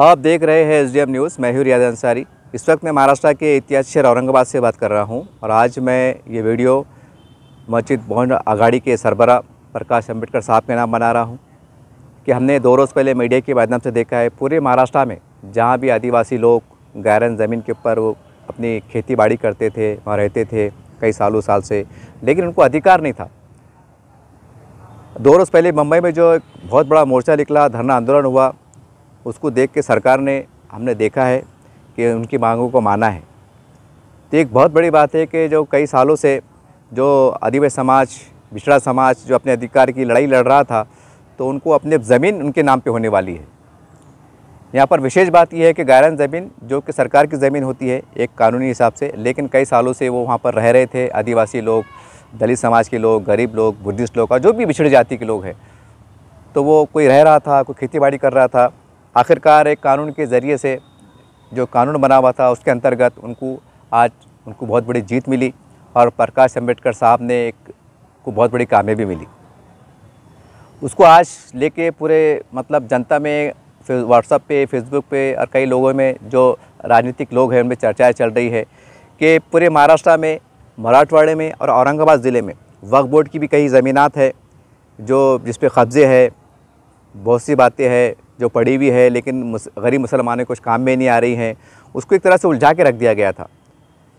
आप देख रहे हैं एस डी एम न्यूज़ मैं हूँ अंसारी इस वक्त मैं महाराष्ट्र के इतिहास शहर औरंगाबाद से बात कर रहा हूँ और आज मैं ये वीडियो मस्जिद भवन आघाड़ी के सरबरा प्रकाश अम्बेडकर साहब के नाम बना रहा हूँ कि हमने दो रोज़ पहले मीडिया के माध्यम से देखा है पूरे महाराष्ट्र में जहाँ भी आदिवासी लोग गैरन ज़मीन के ऊपर वो अपनी खेती बाड़ी करते थे वहाँ रहते थे कई सालों साल से लेकिन उनको अधिकार नहीं था दो रोज़ पहले मुंबई में जो एक बहुत बड़ा मोर्चा निकला धरना आंदोलन हुआ उसको देख के सरकार ने हमने देखा है कि उनकी मांगों को माना है तो एक बहुत बड़ी बात है कि जो कई सालों से जो आदिवासी समाज पिछड़ा समाज जो अपने अधिकार की लड़ाई लड़ रहा था तो उनको अपने ज़मीन उनके नाम पे होने वाली है यहाँ पर विशेष बात यह है कि गायरन ज़मीन जो कि सरकार की ज़मीन होती है एक कानूनी हिसाब से लेकिन कई सालों से वो वहाँ पर रह रहे थे आदिवासी लोग दलित समाज के लोग गरीब लोग बुद्धिस्ट लोग और जो भी पिछड़ी जाति के लोग हैं तो वो कोई रह रहा था कोई खेती बाड़ी कर रहा था आखिरकार एक कानून के ज़रिए से जो कानून बना हुआ था उसके अंतर्गत उनको आज उनको बहुत बड़ी जीत मिली और प्रकाश अम्बेडकर साहब ने एक को बहुत बड़ी कामयाबी मिली उसको आज लेके पूरे मतलब जनता में व्हाट्सअप पे फेसबुक पे और कई लोगों में जो राजनीतिक लोग हैं उनमें चर्चाएँ चल रही है कि पूरे महाराष्ट्र में मराठवाड़े में और औरंगाबाद ज़िले में वक्फ बोर्ड की भी कई ज़मीनात है जो जिसपे कब्ज़े है बहुत सी बातें हैं जो पड़ी हुई है लेकिन गरीब मुसलमानों कुछ काम में नहीं आ रही हैं उसको एक तरह से उलझा के रख दिया गया था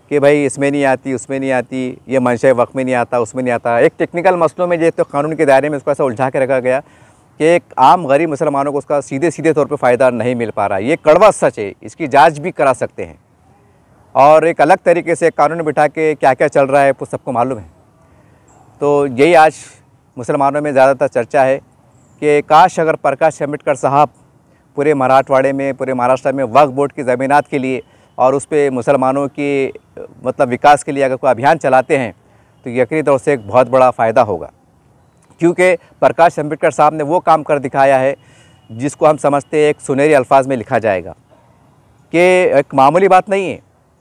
कि भाई इसमें नहीं आती उसमें नहीं आती ये मंशा वक्त में नहीं आता उसमें नहीं आता एक टेक्निकल मसलों में जैसे तो कानून के दायरे में उसको ऐसा उलझा के रखा गया कि एक आम गरीब मुसलमानों को उसका सीधे सीधे तौर पर फ़ायदा नहीं मिल पा रहा ये कड़वा सच है इसकी जाँच भी करा सकते हैं और एक अलग तरीके से कानून बिठा के क्या क्या चल रहा है वो सबको मालूम है तो यही आज मुसलमानों में ज़्यादातर चर्चा है कि काश अगर प्रकाश अम्बेडकर साहब पूरे मराठवाड़े में पूरे महाराष्ट्र में वक्फ बोर्ड की ज़मीनत के लिए और उस पर मुसलमानों के मतलब विकास के लिए अगर कोई अभियान चलाते हैं तो यकीनी तौर से एक बहुत बड़ा फ़ायदा होगा क्योंकि प्रकाश अम्बेडकर साहब ने वो काम कर दिखाया है जिसको हम समझते हैं एक सुनहरी अल्फाज में लिखा जाएगा कि एक मामूली बात नहीं है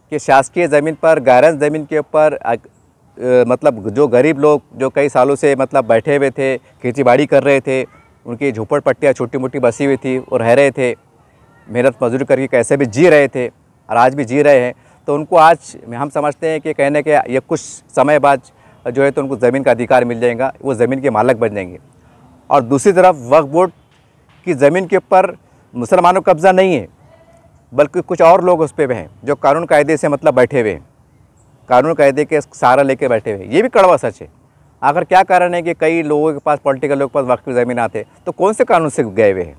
कि शासकीय ज़मीन पर गैरेंस ज़मीन के ऊपर मतलब जो गरीब लोग जो कई सालों से मतलब बैठे हुए थे खेती बाड़ी कर रहे थे उनकी झोपड़पट्टियाँ पट्टियाँ छोटी मोटी बसी हुई थी वो रह रहे थे मेहनत मजदूरी करके कैसे भी जी रहे थे और आज भी जी रहे हैं तो उनको आज हम समझते हैं कि कहने के ये कुछ समय बाद जो है तो उनको ज़मीन का अधिकार मिल जाएगा वो ज़मीन के मालक बन जाएंगे और दूसरी तरफ वक्फ बोर्ड की ज़मीन के ऊपर मुसलमानों का कब्ज़ा नहीं है बल्कि कुछ और लोग उस पर हैं जो कानून कायदे से मतलब बैठे हुए हैं कानून कायदे के सहारा लेके बैठे हुए ये भी कड़वा सच है आखिर क्या कारण है कि कई लोगों के पास पॉलिटिकल लोगों के पास वक्त की ज़मीन आते तो कौन से कानून से गए हुए हैं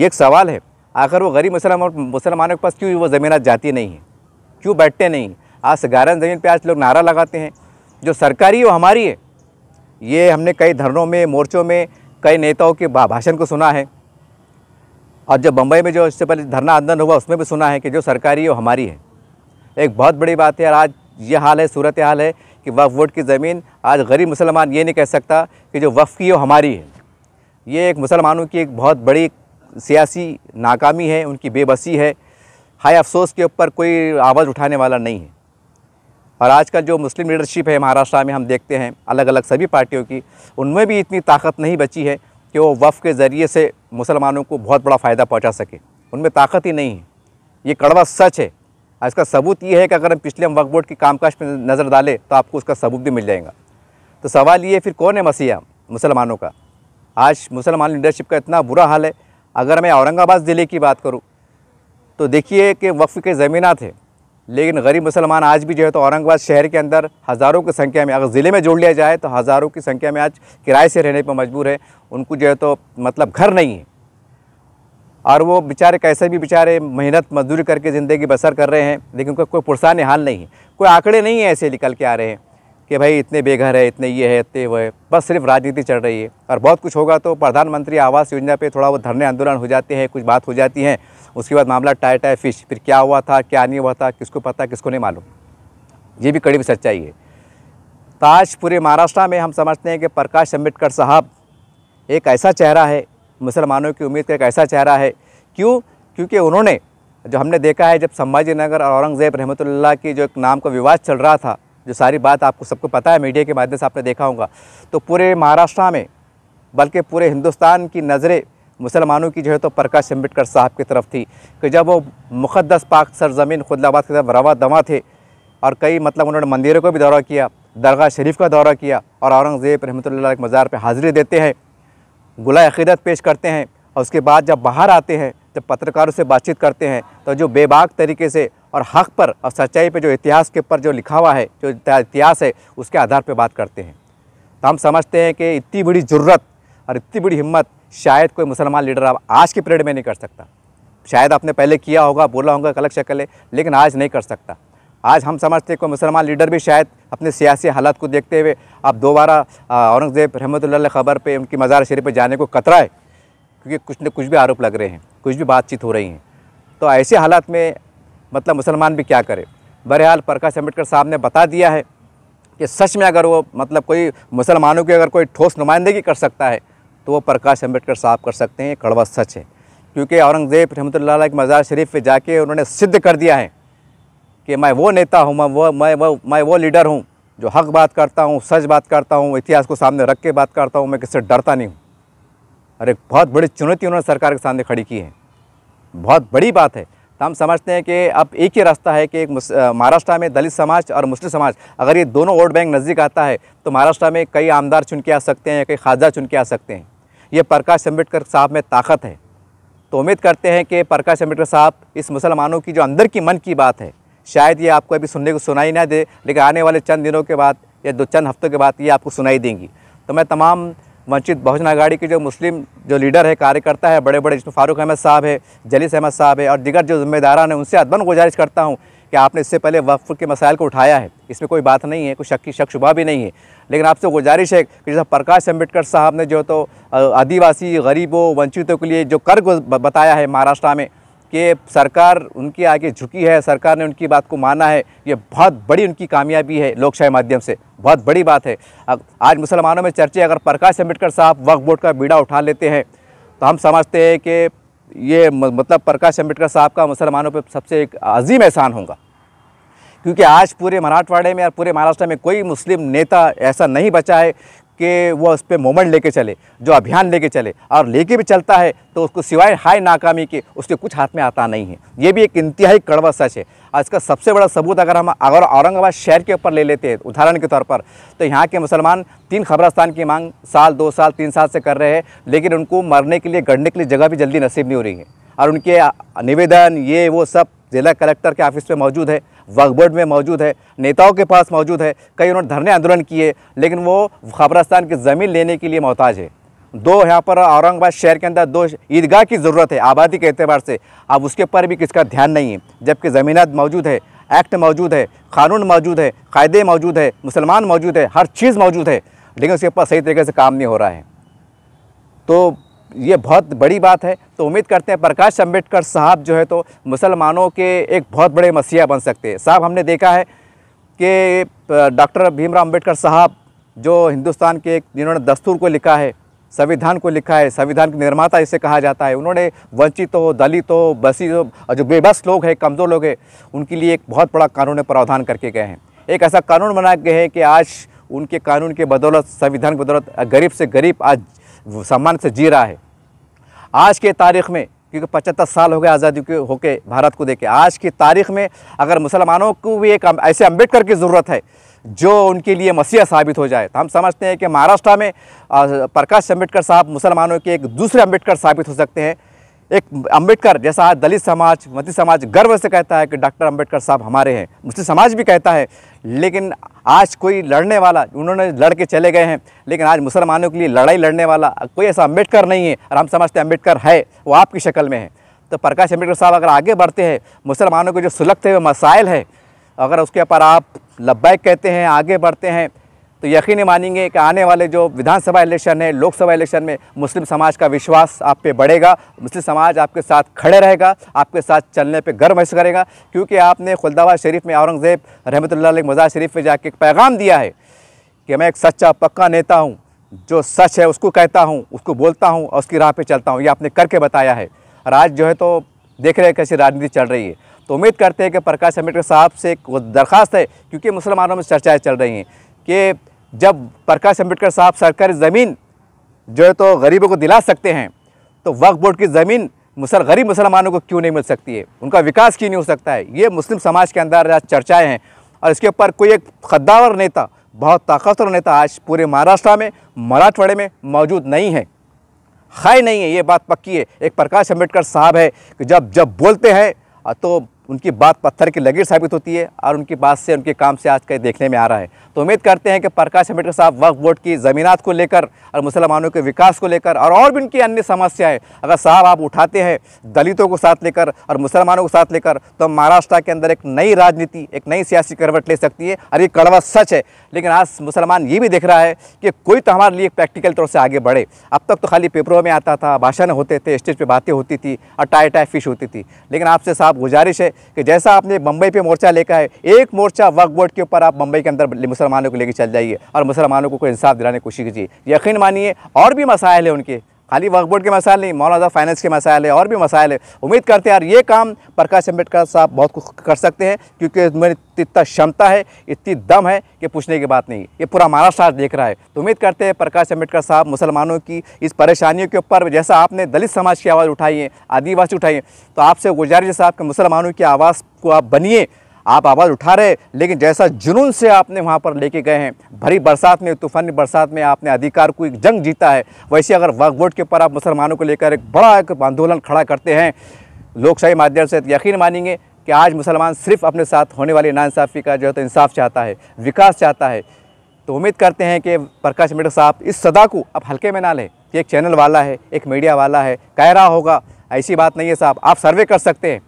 ये एक सवाल है आखिर वो गरीब मुसलमान मुसलमानों के पास क्यों वो ज़मीन जाती नहीं है क्यों बैठते नहीं आज गारन ज़मीन पर आज लोग नारा लगाते हैं जो सरकारी वो हमारी है ये हमने कई धरनों में मोर्चों में कई नेताओं के भाषण को सुना है और जब बम्बई में जो इससे पहले धरना आंदोलन हुआ उसमें भी सुना है कि जो सरकारी है वो हमारी है एक बहुत बड़ी बात है और आज ये हाल है सूरत हाल है कि वक्फ बोर्ड की ज़मीन आज गरीब मुसलमान ये नहीं कह सकता कि जो वफ़ की वो हमारी है ये एक मुसलमानों की एक बहुत बड़ी सियासी नाकामी है उनकी बेबसी है हाय अफसोस के ऊपर कोई आवाज़ उठाने वाला नहीं है और आज जो मुस्लिम लीडरशिप है महाराष्ट्र में हम देखते हैं अलग अलग सभी पार्टियों की उनमें भी इतनी ताकत नहीं बची है कि वो वफ़ के ज़रिए से मुसलमानों को बहुत बड़ा फ़ायदा पहुंचा सके उनमें ताकत ही नहीं है ये कड़वा सच है इसका सबूत ये है कि अगर हम पिछले हम वक्त बोर्ड के कामकाज पर नज़र डालें तो आपको उसका सबूत भी मिल जाएगा तो सवाल ये फिर कौन है मसीहा मुसलमानों का आज मुसलमान लीडरशिप का इतना बुरा हाल है अगर मैं औरंगाबाद ज़िले की बात करूँ तो देखिए कि वक्फ के ज़मीनात थे लेकिन गरीब मुसलमान आज भी जो है तो औरंगाबाद शहर के अंदर हज़ारों की संख्या में अगर ज़िले में जोड़ लिया जाए तो हज़ारों की संख्या में आज किराए से रहने पर मजबूर है उनको जो है तो मतलब घर नहीं है और वो बेचारे कैसे भी बेचारे मेहनत मजदूरी करके ज़िंदगी बसर कर रहे हैं लेकिन उनका कोई पुरसान हाल नहीं है कोई आंकड़े नहीं है ऐसे निकल के आ रहे हैं कि भाई इतने बेघर है इतने ये है इतने वो है बस सिर्फ राजनीति चल रही है और बहुत कुछ होगा तो प्रधानमंत्री आवास योजना पे थोड़ा वो धरने आंदोलन हो जाते हैं कुछ बात हो जाती है उसके बाद मामला टाए टाए फिश फिर क्या हुआ था क्या नहीं हुआ था किसको पता किसको नहीं मालूम ये भी कड़ी सच्चाई है तो आज पूरे महाराष्ट्र में हम समझते हैं कि प्रकाश अम्बेडकर साहब एक ऐसा चेहरा है मुसलमानों की उम्मीद का एक ऐसा चेहरा है क्यों क्योंकि उन्होंने जो हमने देखा है जब संभाजी नगर और औरंगज़ेब रहमत की जो एक नाम का विवाद चल रहा था जो सारी बात आपको सबको पता है मीडिया के माध्यम से आपने देखा होगा तो पूरे महाराष्ट्र में बल्कि पूरे हिंदुस्तान की नज़रें मुसलमानों की जो है तो प्रकाश अम्बेडकर साहब की तरफ थी कि जब वो मुक़दस पाक सरजमीन खुदलाबाद की तरफ रवा दवा थे और कई मतलब उन्होंने मंदिरों को भी दौरा किया दरगाह शरीफ का दौरा किया और औरंगज़ेब रहमत के मज़ार पर हाज़िरी देते हैं गुलाय अकीदत पेश करते हैं और उसके बाद जब बाहर आते हैं जब पत्रकारों से बातचीत करते हैं तो जो बेबाक तरीके से और हक पर और सच्चाई पर जो इतिहास के ऊपर जो लिखा हुआ है जो इतिहास है उसके आधार पर बात करते हैं तो हम समझते हैं कि इतनी बड़ी ज़रूरत और इतनी बड़ी हिम्मत शायद कोई मुसलमान लीडर आप आज के पीरियड में नहीं कर सकता शायद आपने पहले किया होगा बोला होगा अलग शक्ल है लेकिन आज नहीं कर सकता आज हम समझते हैं कोई मुसलमान लीडर भी शायद अपने सियासी हालात को देखते हुए अब दोबारा औरंगज़ेब रहमत ख़बर पर उनकी मज़ार शरीफ पर जाने को कतराए क्योंकि कुछ न कुछ भी आरोप लग रहे हैं कुछ भी बातचीत हो रही हैं तो ऐसे हालात में मतलब मुसलमान भी क्या करे बहरहाल प्रकाश अम्बेडकर साहब ने बता दिया है कि सच में अगर वो मतलब कोई मुसलमानों की अगर कोई ठोस नुमाइंदगी कर सकता है तो वो प्रकाश अम्बेडकर साहब कर सकते हैं कड़वा सच है क्योंकि औरंगज़ेब रहमत के मज़ार शरीफ पर जाके उन्होंने सिद्ध कर दिया है कि मैं वो नेता हूँ मैं वो मैं वो मैं वो लीडर हूँ जो हक बात करता हूँ सच बात करता हूँ इतिहास को सामने रख के बात करता हूँ मैं किससे डरता नहीं हूँ और एक बहुत बड़ी चुनौती उन्होंने सरकार के सामने खड़ी की है बहुत बड़ी बात है तो हम समझते हैं कि अब एक ही रास्ता है कि एक महाराष्ट्र में दलित समाज और मुस्लिम समाज अगर ये दोनों वोट बैंक नज़दीक आता है तो महाराष्ट्र में कई आमदार चुन के आ सकते हैं कई खाजा चुन के आ सकते हैं ये प्रकाश अम्बेडकर साहब में ताकत है तो उम्मीद करते हैं कि प्रकाश अम्बेडकर साहब इस मुसलमानों की जो अंदर की मन की बात है शायद ये आपको अभी सुनने को सुनाई ना दे लेकिन आने वाले चंद दिनों के बाद या दो चंद हफ्तों के बाद ये आपको सुनाई देंगी तो मैं तमाम वंचित बहुजन आगाड़ी के जो मुस्लिम जो लीडर है कार्यकर्ता है बड़े बड़े जिसमें फारूक अहमद साहब है जलीस अहमद साहब है और दिगर जो ज़िम्मेदार हैं उनसे अदबन गुजारिश करता हूँ कि आपने इससे पहले वक्फ के मसाइल को उठाया है इसमें कोई बात नहीं है कोई शक की शक शुबा भी नहीं है लेकिन आपसे गुजारिश है कि जैसा प्रकाश अम्बेडकर साहब ने जो तो आदिवासी गरीबों वंचितों के लिए जो कर बताया है महाराष्ट्र में कि सरकार उनके आगे झुकी है सरकार ने उनकी बात को माना है ये बहुत बड़ी उनकी कामयाबी है लोकशाही माध्यम से बहुत बड़ी बात है आज मुसलमानों में चर्चे अगर प्रकाश अम्बेडकर साहब वक्फ बोर्ड का बीड़ा उठा लेते हैं तो हम समझते हैं कि ये मतलब प्रकाश अम्बेडकर साहब का मुसलमानों पर सबसे एक अजीम एहसान होगा क्योंकि आज पूरे मराठवाड़े में और पूरे महाराष्ट्र में कोई मुस्लिम नेता ऐसा नहीं बचा है कि वो उस पर मोमेंट लेके चले जो अभियान लेके चले और लेके भी चलता है तो उसको सिवाय हाय नाकामी के उसके कुछ हाथ में आता नहीं है ये भी एक इंतहाई कड़वा सच है और इसका सबसे बड़ा सबूत अगर हम अगर औरंगाबाद शहर के ऊपर ले लेते हैं उदाहरण के तौर पर तो यहाँ के मुसलमान तीन खबरस्तान की मांग साल दो साल तीन साल से कर रहे हैं लेकिन उनको मरने के लिए गढ़ने के लिए जगह भी जल्दी नसीब नहीं हो रही है और उनके निवेदन ये वो सब जिला कलेक्टर के ऑफिस में मौजूद है वक्फ बोर्ड में मौजूद है नेताओं के पास मौजूद है कई उन्होंने धरने आंदोलन किए लेकिन वो खबरस्तान की ज़मीन लेने के लिए मोहताज है दो यहाँ पर औरंगाबाद शहर के अंदर दो ईदगाह की ज़रूरत है आबादी के अतबार से अब उसके ऊपर भी किसका ध्यान नहीं है जबकि ज़मीन मौजूद है एक्ट मौजूद है कानून मौजूद है कायदे मौजूद है मुसलमान मौजूद है हर चीज़ मौजूद है लेकिन उसके ऊपर सही तरीके से काम नहीं हो रहा है तो ये बहुत बड़ी बात है तो उम्मीद करते हैं प्रकाश अम्बेडकर साहब जो है तो मुसलमानों के एक बहुत बड़े मसीहा बन सकते हैं साहब हमने देखा है कि डॉक्टर भीमराव अम्बेडकर साहब जो हिंदुस्तान के जिन्होंने दस्तूर को लिखा है संविधान को लिखा है संविधान के निर्माता इसे कहा जाता है उन्होंने वंचित हो दलित हो बसी हो और जो बेबस लोग हैं कमज़ोर लोग हैं उनके लिए एक बहुत बड़ा कानून प्रावधान करके गए हैं एक ऐसा कानून बना गया है कि आज उनके कानून के बदौलत संविधान की बदौलत गरीब से गरीब आज सम्मान से जी रहा है आज के तारीख में क्योंकि पचहत्तर साल हो गए आज़ादी के होके भारत को देखे आज की तारीख में अगर मुसलमानों को भी एक ऐसे अम्बेडकर की ज़रूरत है जो उनके लिए मसीहा साबित हो जाए तो हम समझते हैं कि महाराष्ट्र में प्रकाश अम्बेडकर साहब मुसलमानों के एक दूसरे अम्बेडकर साबित हो सकते हैं एक अंबेडकर जैसा आज दलित समाज मती समाज गर्व से कहता है कि डॉक्टर अंबेडकर साहब हमारे हैं मुस्लिम समाज भी कहता है लेकिन आज कोई लड़ने वाला उन्होंने लड़ के चले गए हैं लेकिन आज मुसलमानों के लिए लड़ाई लड़ने वाला कोई ऐसा अम्बेडकर नहीं है और हम समझते हैं अम्बेडकर है वो आपकी शक्ल में है तो प्रकाश अम्बेडकर साहब अगर आगे बढ़ते हैं मुसलमानों के जो सुलगते हुए मसाइल है अगर उसके ऊपर आप लब्बैक कहते हैं आगे बढ़ते हैं तो यकीन मानेंगे कि आने वाले जो विधानसभा इलेक्शन है लोकसभा इलेक्शन में मुस्लिम समाज का विश्वास आप पे बढ़ेगा मुस्लिम समाज आपके साथ खड़े रहेगा आपके साथ चलने पे गर्व महसूस करेगा क्योंकि आपने खुलदाबाद शरीफ में औरंगज़ेब रहमत मज़ार शरीफ में जाके एक पैगाम दिया है कि मैं एक सच्चा पक्का नेता हूँ जो सच है उसको कहता हूँ उसको बोलता हूँ और उसकी राह पर चलता हूँ ये आपने करके बताया है और आज जो है तो देख रहे हैं कैसी राजनीति चल रही है तो उम्मीद करते हैं कि प्रकाश अम्बेडकर साहब से एक दरख्वास्त है क्योंकि मुसलमानों में चर्चाएँ चल रही हैं कि जब प्रकाश अम्बेडकर साहब सरकारी ज़मीन जो है तो गरीबों को दिला सकते हैं तो वक्फ बोर्ड की ज़मीन मुसल गरीब मुसलमानों को क्यों नहीं मिल सकती है उनका विकास क्यों नहीं हो सकता है ये मुस्लिम समाज के अंदर आज चर्चाएँ हैं और इसके ऊपर कोई एक खद्दावर नेता बहुत ताकतवर नेता आज पूरे महाराष्ट्र में मराठवाड़े में मौजूद नहीं है है नहीं है ये बात पक्की है एक प्रकाश अम्बेडकर साहब है कि जब जब बोलते हैं तो उनकी बात पत्थर की लगीर साबित होती है और उनकी बात से उनके काम से आज का देखने में आ रहा है तो उम्मीद करते हैं कि प्रकाश अम्बेडकर साहब वक्त बोर्ड की ज़मीनात को लेकर और मुसलमानों के विकास को लेकर और और भी उनकी अन्य समस्याएं अगर साहब आप उठाते हैं दलितों को साथ लेकर और मुसलमानों को साथ लेकर तो महाराष्ट्र के अंदर एक नई राजनीति एक नई सियासी करवट ले सकती है और ये कड़वा सच है लेकिन आज मुसलमान ये भी देख रहा है कि कोई तो हमारे लिए प्रैक्टिकल तौर से आगे बढ़े अब तक तो खाली पेपरों में आता था भाषण होते थे स्टेज पर बातें होती थी और टाई टाई फिश होती थी लेकिन आपसे साहब गुजारिश है कि जैसा आपने बम्बई पे मोर्चा लेकर है एक मोर्चा वक्फ बोर्ड के ऊपर आप बम्बई के अंदर मुसलमानों को लेकर चल जाइए और मुसलमानों को कोई इंसाफ दिलाने की कोशिश कीजिए यकीन मानिए और भी मसाइल हैं उनके खाली वक्फ बोर्ड के मसाइल नहीं मौलाना फाइनेंस के मसाइल है और भी मसाइल है उम्मीद करते हैं यार ये काम प्रकाश अम्बेडकर साहब बहुत कुछ कर सकते हैं क्योंकि उसमें इतना क्षमता है इतनी दम है कि पूछने की बात नहीं ये पूरा महाराष्ट्र आज देख रहा है तो उम्मीद करते हैं प्रकाश अम्बेडकर साहब मुसलमानों की इस परेशानियों के ऊपर जैसा आपने दलित समाज की आवाज़ उठाई है आदिवासी उठाई है तो आपसे गुजारिश साहब कि मुसलमानों की आवाज़ को आप बनिए आप आवाज़ उठा रहे लेकिन जैसा जुनून से आपने वहाँ पर लेके गए हैं भरी बरसात में तूफानी बरसात में आपने अधिकार को एक जंग जीता है वैसे अगर वक्त वोट के ऊपर आप मुसलमानों को लेकर एक बड़ा एक आंदोलन खड़ा करते हैं लोकशाही माध्यम से यकीन मानेंगे कि आज मुसलमान सिर्फ अपने साथ होने वाली नानसाफ़ी का जो है तो इंसाफ चाहता है विकास चाहता है तो उम्मीद करते हैं कि प्रकाश अम्बेडकर साहब इस सदा को अब हल्के में ना लें कि एक चैनल वाला है एक मीडिया वाला है कह रहा होगा ऐसी बात नहीं है साहब आप सर्वे कर सकते हैं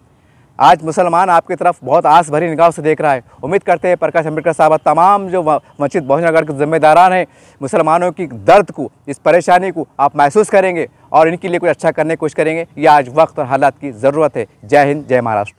आज मुसलमान आपकी तरफ बहुत आस भरी निगाह से देख रहा है उम्मीद करते हैं प्रकाश अम्बेडकर साहब तमाम जो वंचित बहुजनगढ़ के जिम्मेदारान हैं मुसलमानों की दर्द को इस परेशानी को आप महसूस करेंगे और इनके लिए कुछ अच्छा करने की कोशिश करेंगे ये आज वक्त और हालात की ज़रूरत है जय हिंद जय महाराष्ट्र